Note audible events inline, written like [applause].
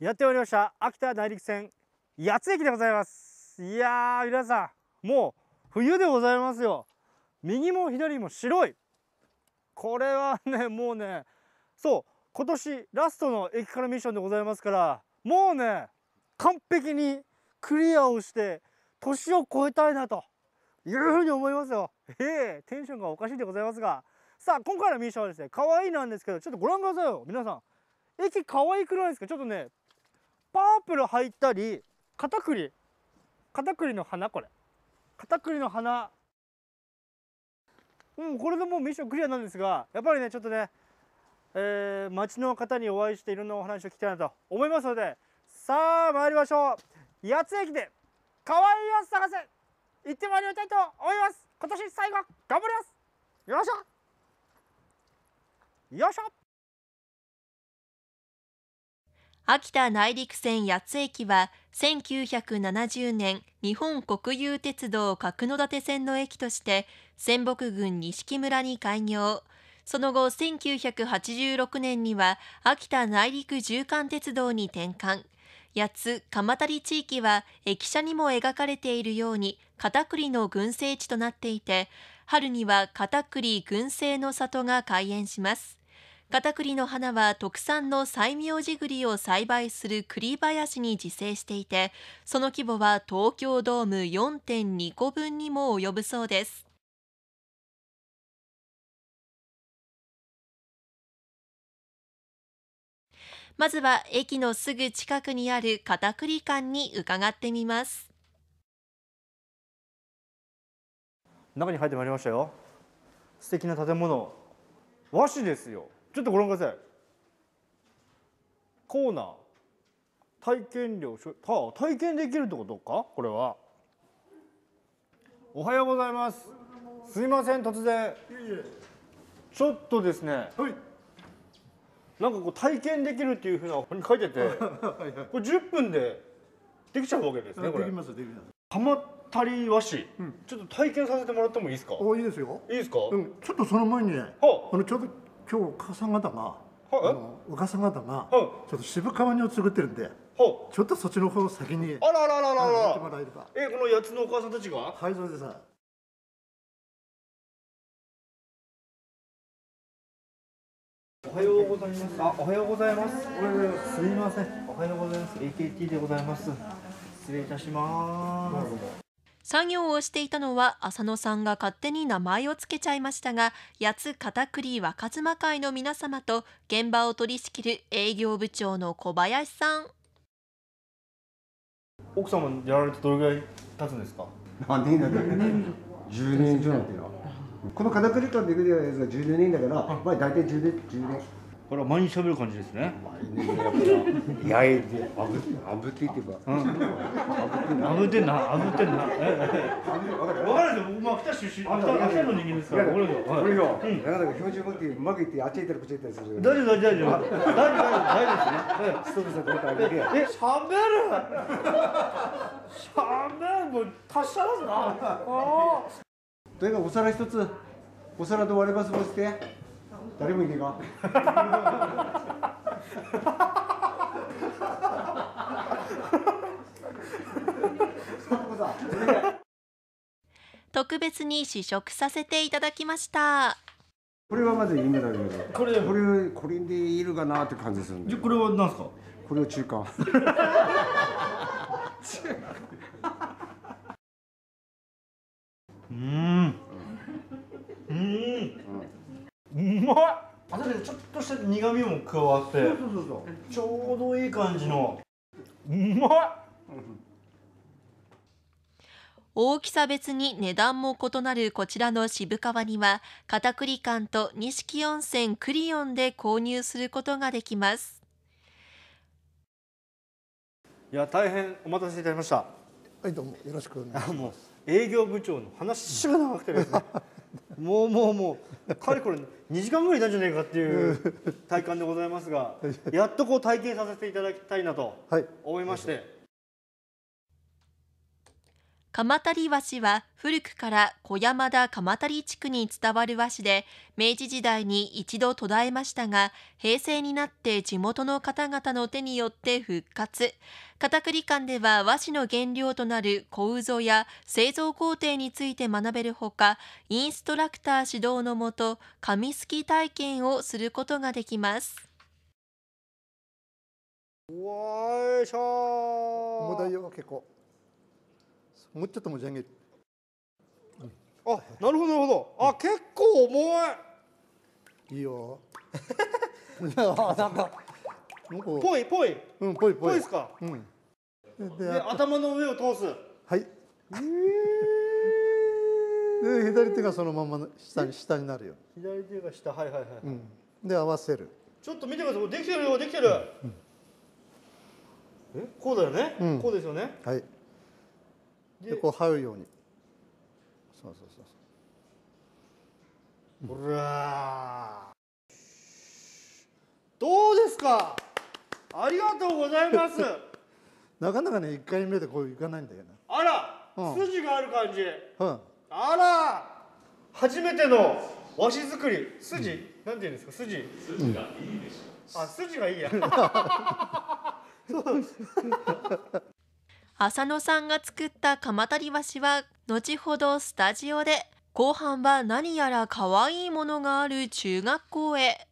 やっておいりました秋田大陸線八つ駅でございますいやー皆さんもう冬でございますよ右も左も白いこれはねもうねそう今年ラストの駅からミッションでございますからもうね完璧にクリアをして年を超えたいなというふうに思いますよええー、テンションがおかしいでございますがさあ今回のミッションはですね可愛いなんですけどちょっとご覧くださいよ皆さん駅可愛くないですかちょっとねパープル入ったり片栗。片栗の花これ片栗の花うんこれでもうミッションクリアなんですがやっぱりねちょっとねえー、町の方にお会いしていろんなお話を聞きたいなと思いますのでさあ参りましょう八つ駅で可愛いやつ探せ行ってまいりたいと思います今年最後頑張りますよいしょよいしょ秋田内陸線八津駅は1970年日本国有鉄道角館線の駅として仙北郡錦村に開業その後1986年には秋田内陸縦貫鉄道に転換八津蒲谷地域は駅舎にも描かれているように片栗の群生地となっていて春には片栗群生の里が開園しますカタクリの花は特産の西明寺栗を栽培する栗林に自生していて、その規模は東京ドーム4.2個分にも及ぶそうです。まずは駅のすぐ近くにある片栗館に伺ってみます。中に入ってまいりましたよ。素敵な建物。和紙ですよ。ちょっとご覧くださいコーナー体験料はあ、体験できるってことかこれはおはようございますすいません突然ちょっとですね、はい、なんかこう体験できるっていうふうなここに書いてて [laughs] これ10分でできちゃうわけですねこれできますできます鎌足和紙、うん、ちょっと体験させてもらってもいいですかおいいですよいいですか、うん、ちょっとその前にね、はあ、あのちょうど今日お母さん方がお母さん方がちょっと渋川煮を作ってるんで、ちょっとそっちの方を先にあらあらあらあらあらえこの八つのお母さんたちがはいそうですおはようございます。あ、おはようございます。すみません。おはようございます。AKT でございます。失礼いたします。作業をしていたのは浅野さんが勝手に名前をつけちゃいましたが八つ片栗若妻会の皆様と現場を取り仕切る営業部長の小林さん奥様やられてどれぐらい経つんですか何年だっけ10年以上なんていうのこの片栗館でできるやつが12年だから、まあ、大体10年 ,10 年これは毎日喋る感じですね。やいで、あぶ、あぶっていけば。あぶってんな、あぶってんな。わかるでしょ、まあ、北出身、秋田の人間ですから。こよ、こよ、なかなか標準語って、うまくいって、あっち行ったり、こっち行ったりする。大丈夫、大丈夫、大丈夫、大丈夫ですね。ストレスを取ってあげて。喋る。喋る、もう、達者だな。とにかく、お皿一つ。お皿で割り箸もして。誰もいねえか [laughs] 特別に試食させていただきましたこれはまずいいんだけどこれこれこれでいるかなって感じするこれは何ですかこれは中華まい後でちょっとした苦味も加わってちょうどいい感じのうまい大きさ別に値段も異なるこちらの渋川には片栗缶と錦温泉クリオンで購入することができますいや大変お待たせいたしましたはいどうもよろしくお願いします営業部長の話しが長くてですね [laughs] もうもうもうかれこれ2時間ぐらいいたんじゃないかっていう体感でございますがやっとこう体験させていただきたいなと思いまして。はい鎌足和紙は古くから小山田鎌足地区に伝わる和紙で明治時代に一度途絶えましたが平成になって地元の方々の手によって復活片栗館では和紙の原料となる小うぞや製造工程について学べるほかインストラクター指導のもと紙すき体験をすることができます重たいよ結構。もうちょっと持ち上げる、うん、あなるほどなるほどあ、結構重いいいよ [laughs] なんかぽいぽいうんぽいぽいぽいですかうんで頭の上を通すはいで左手がそのまま下に下になるよ左手が下はいはいはい、うん、で合わせるちょっと見てくださいできてるよできてる、うんうん、こうだよね、こうですよねはいでこう這うようにそうそうそうそう、うん、どうですかありがとうございます [laughs] なかなかね1回目でこういかないんだよねあら、うん、筋がある感じ、うん、あら初めての和紙作り筋、うん、なんていうんですか筋筋がいいでしょ、うん、あ筋がいいや [laughs] [laughs] そうです浅野さんが作った鎌足橋は後ほどスタジオで後半は何やら可愛いものがある中学校へ